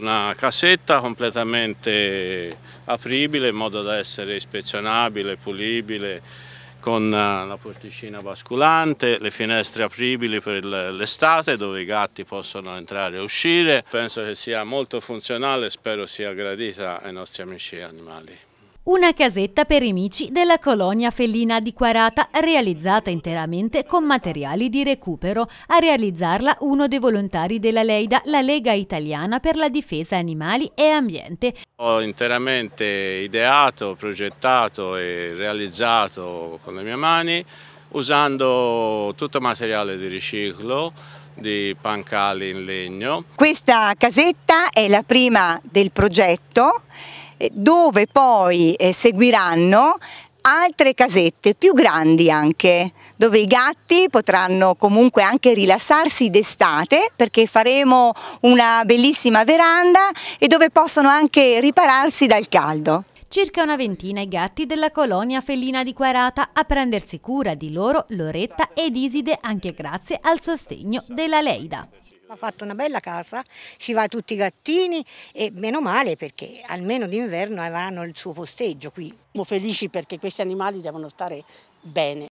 Una cassetta completamente apribile in modo da essere ispezionabile, pulibile, con eh, la porticina basculante, le finestre apribili per l'estate dove i gatti possono entrare e uscire. Penso che sia molto funzionale e spero sia gradita ai nostri amici animali. Una casetta per i mici della colonia felina di Quarata, realizzata interamente con materiali di recupero. A realizzarla uno dei volontari della Leida, la Lega Italiana per la Difesa Animali e Ambiente. Ho interamente ideato, progettato e realizzato con le mie mani usando tutto materiale di riciclo di pancali in legno. Questa casetta è la prima del progetto eh, dove poi eh, seguiranno altre casette più grandi anche dove i gatti potranno comunque anche rilassarsi d'estate perché faremo una bellissima veranda e dove possono anche ripararsi dal caldo circa una ventina i gatti della colonia felina di Quarata a prendersi cura di loro Loretta ed Iside anche grazie al sostegno della Leida. Ha fatto una bella casa, ci va tutti i gattini e meno male perché almeno d'inverno avranno il suo posteggio qui. Siamo felici perché questi animali devono stare bene.